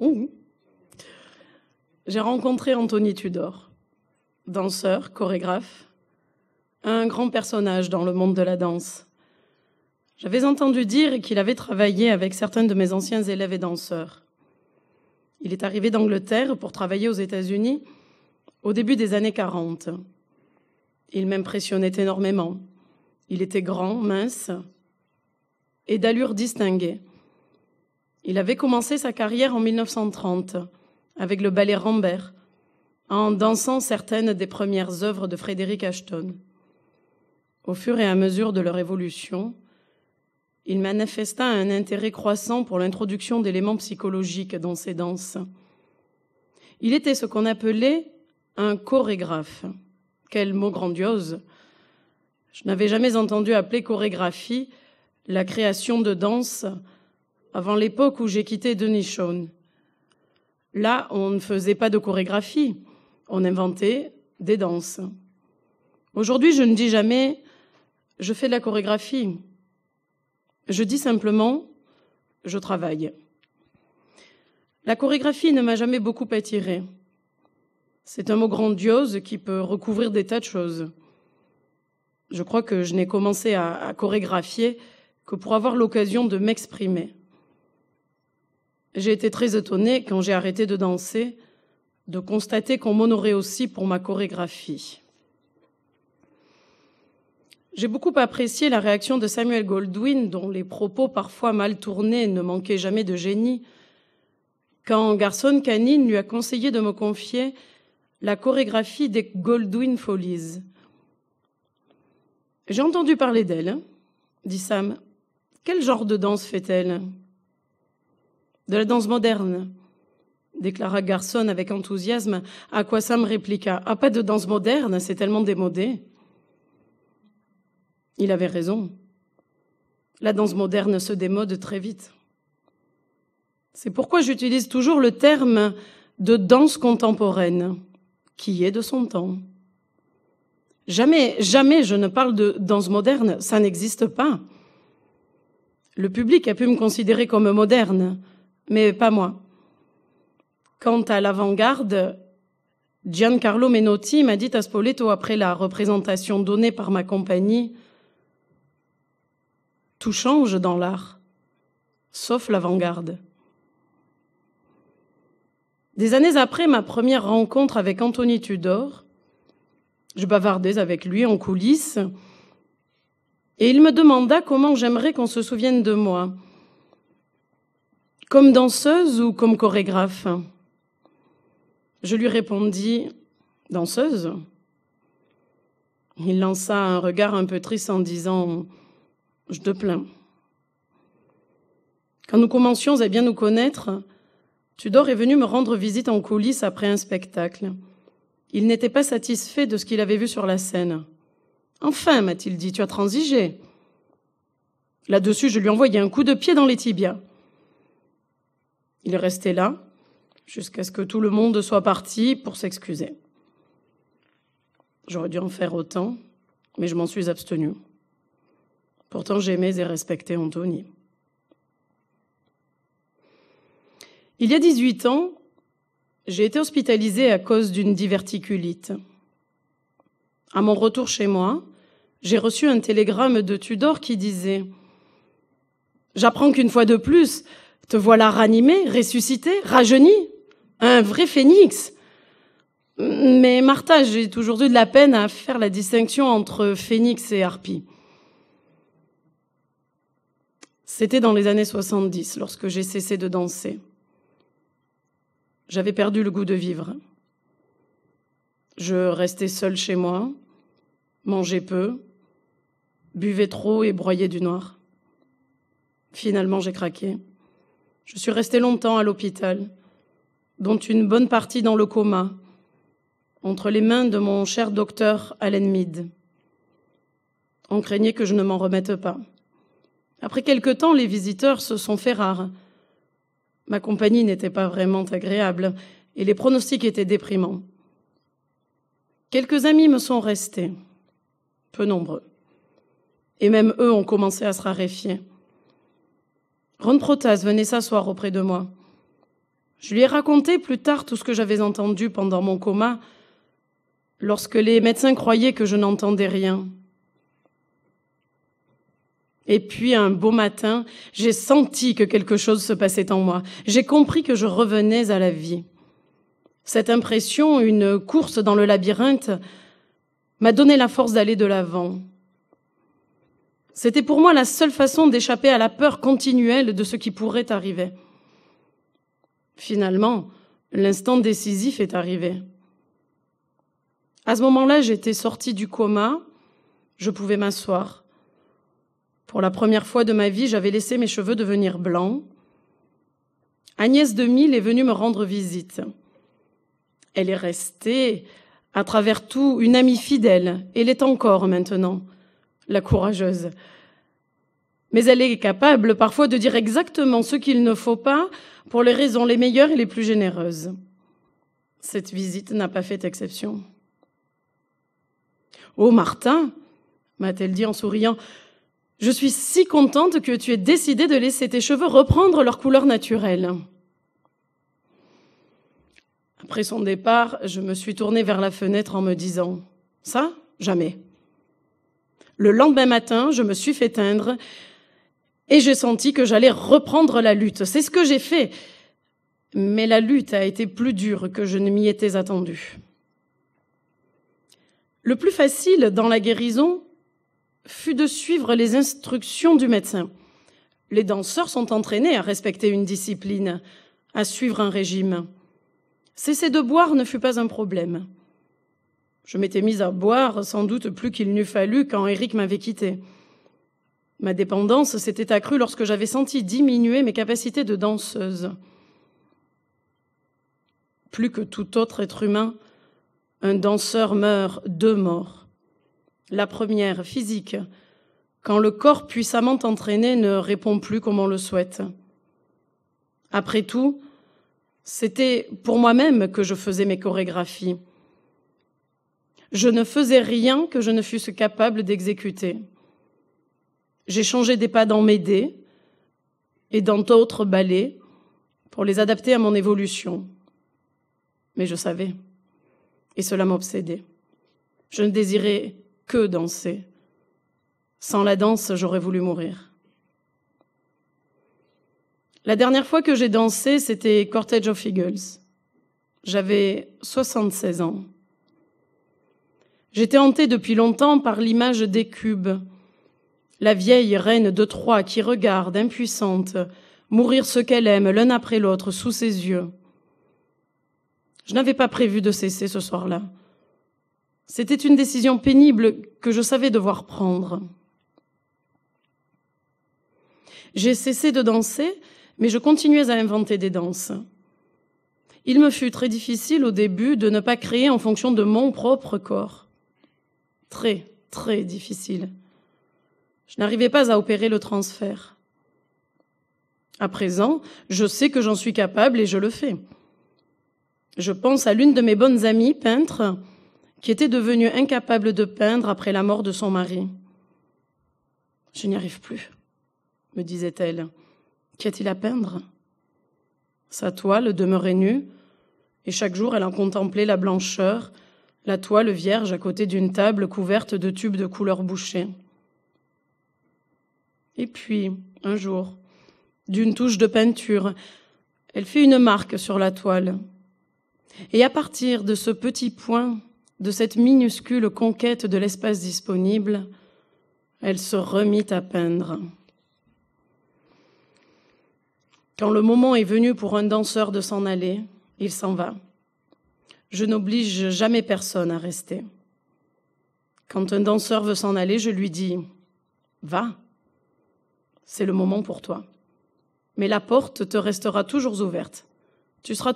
Mmh. J'ai rencontré Anthony Tudor, danseur, chorégraphe, un grand personnage dans le monde de la danse. J'avais entendu dire qu'il avait travaillé avec certains de mes anciens élèves et danseurs. Il est arrivé d'Angleterre pour travailler aux États-Unis au début des années 40. Il m'impressionnait énormément. Il était grand, mince et d'allure distinguée. Il avait commencé sa carrière en 1930 avec le ballet Rambert, en dansant certaines des premières œuvres de Frédéric Ashton. Au fur et à mesure de leur évolution, il manifesta un intérêt croissant pour l'introduction d'éléments psychologiques dans ses danses. Il était ce qu'on appelait un chorégraphe. Quel mot grandiose Je n'avais jamais entendu appeler chorégraphie la création de danse avant l'époque où j'ai quitté Denichon. Là, on ne faisait pas de chorégraphie, on inventait des danses. Aujourd'hui, je ne dis jamais je fais de la chorégraphie. Je dis simplement je travaille. La chorégraphie ne m'a jamais beaucoup attirée. C'est un mot grandiose qui peut recouvrir des tas de choses. Je crois que je n'ai commencé à chorégraphier que pour avoir l'occasion de m'exprimer. J'ai été très étonnée quand j'ai arrêté de danser de constater qu'on m'honorait aussi pour ma chorégraphie. J'ai beaucoup apprécié la réaction de Samuel Goldwyn, dont les propos parfois mal tournés ne manquaient jamais de génie, quand Garçon Canine lui a conseillé de me confier la chorégraphie des Goldwyn Follies. J'ai entendu parler d'elle, hein, dit Sam. Quel genre de danse fait-elle de la danse moderne déclara Garçon avec enthousiasme, à quoi Sam répliqua Ah, pas de danse moderne, c'est tellement démodé. Il avait raison. La danse moderne se démode très vite. C'est pourquoi j'utilise toujours le terme de danse contemporaine, qui est de son temps. Jamais, jamais je ne parle de danse moderne, ça n'existe pas. Le public a pu me considérer comme moderne, mais pas moi. Quant à l'avant-garde, Giancarlo Menotti m'a dit à Spoleto après la représentation donnée par ma compagnie Tout change dans l'art, sauf l'avant-garde. Des années après ma première rencontre avec Anthony Tudor, je bavardais avec lui en coulisses et il me demanda comment j'aimerais qu'on se souvienne de moi. Comme danseuse ou comme chorégraphe Je lui répondis Danseuse. Il lança un regard un peu triste en disant Je te plains. Quand nous commencions à bien nous connaître, Tudor est venu me rendre visite en coulisses après un spectacle. Il n'était pas satisfait de ce qu'il avait vu sur la scène. Enfin, m'a-t-il dit, tu as transigé. Là-dessus, je lui envoyais un coup de pied dans les tibias. Il est là jusqu'à ce que tout le monde soit parti pour s'excuser. J'aurais dû en faire autant, mais je m'en suis abstenue. Pourtant, j'aimais et respectais Anthony. Il y a 18 ans, j'ai été hospitalisée à cause d'une diverticulite. À mon retour chez moi, j'ai reçu un télégramme de Tudor qui disait J'apprends qu'une fois de plus, te voilà ranimé, ressuscité, rajeuni, un vrai phénix. Mais Martha, j'ai toujours eu de la peine à faire la distinction entre phénix et harpie. C'était dans les années 70, lorsque j'ai cessé de danser. J'avais perdu le goût de vivre. Je restais seule chez moi, mangeais peu, buvais trop et broyais du noir. Finalement, j'ai craqué. Je suis restée longtemps à l'hôpital, dont une bonne partie dans le coma, entre les mains de mon cher docteur Allen Mead. On craignait que je ne m'en remette pas. Après quelque temps, les visiteurs se sont fait rares. Ma compagnie n'était pas vraiment agréable et les pronostics étaient déprimants. Quelques amis me sont restés, peu nombreux, et même eux ont commencé à se raréfier. Ron Protas venait s'asseoir auprès de moi. Je lui ai raconté plus tard tout ce que j'avais entendu pendant mon coma, lorsque les médecins croyaient que je n'entendais rien. Et puis un beau matin, j'ai senti que quelque chose se passait en moi. J'ai compris que je revenais à la vie. Cette impression, une course dans le labyrinthe, m'a donné la force d'aller de l'avant. C'était pour moi la seule façon d'échapper à la peur continuelle de ce qui pourrait arriver. Finalement, l'instant décisif est arrivé. À ce moment-là, j'étais sortie du coma, je pouvais m'asseoir. Pour la première fois de ma vie, j'avais laissé mes cheveux devenir blancs. Agnès de Mille est venue me rendre visite. Elle est restée, à travers tout, une amie fidèle. Elle est encore maintenant la courageuse. Mais elle est capable parfois de dire exactement ce qu'il ne faut pas pour les raisons les meilleures et les plus généreuses. Cette visite n'a pas fait exception. Oh Martin, m'a-t-elle dit en souriant, je suis si contente que tu aies décidé de laisser tes cheveux reprendre leur couleur naturelle. Après son départ, je me suis tournée vers la fenêtre en me disant ⁇ Ça Jamais !⁇ le lendemain matin, je me suis fait teindre et j'ai senti que j'allais reprendre la lutte. C'est ce que j'ai fait. Mais la lutte a été plus dure que je ne m'y étais attendue. Le plus facile dans la guérison fut de suivre les instructions du médecin. Les danseurs sont entraînés à respecter une discipline, à suivre un régime. Cesser de boire ne fut pas un problème. Je m'étais mise à boire sans doute plus qu'il n'eût fallu quand Eric m'avait quitté. Ma dépendance s'était accrue lorsque j'avais senti diminuer mes capacités de danseuse. Plus que tout autre être humain, un danseur meurt deux morts. La première, physique, quand le corps puissamment entraîné ne répond plus comme on le souhaite. Après tout, c'était pour moi-même que je faisais mes chorégraphies. Je ne faisais rien que je ne fusse capable d'exécuter. J'ai changé des pas dans mes dés et dans d'autres balais pour les adapter à mon évolution. Mais je savais, et cela m'obsédait. Je ne désirais que danser. Sans la danse, j'aurais voulu mourir. La dernière fois que j'ai dansé, c'était Cortage of Eagles. J'avais 76 ans. J'étais hantée depuis longtemps par l'image des cubes. La vieille reine de Troie qui regarde, impuissante, mourir ce qu'elle aime l'un après l'autre sous ses yeux. Je n'avais pas prévu de cesser ce soir-là. C'était une décision pénible que je savais devoir prendre. J'ai cessé de danser, mais je continuais à inventer des danses. Il me fut très difficile au début de ne pas créer en fonction de mon propre corps très, très difficile. Je n'arrivais pas à opérer le transfert. À présent, je sais que j'en suis capable et je le fais. Je pense à l'une de mes bonnes amies, peintre, qui était devenue incapable de peindre après la mort de son mari. Je n'y arrive plus, me disait-elle. Qu'y a-t-il à peindre Sa toile demeurait nue, et chaque jour elle en contemplait la blancheur, la toile vierge à côté d'une table couverte de tubes de couleur bouchée. Et puis, un jour, d'une touche de peinture, elle fit une marque sur la toile. Et à partir de ce petit point, de cette minuscule conquête de l'espace disponible, elle se remit à peindre. Quand le moment est venu pour un danseur de s'en aller, il s'en va. Je n'oblige jamais personne à rester. Quand un danseur veut s'en aller, je lui dis ⁇ Va, c'est le moment pour toi. Mais la porte te restera toujours ouverte. Tu seras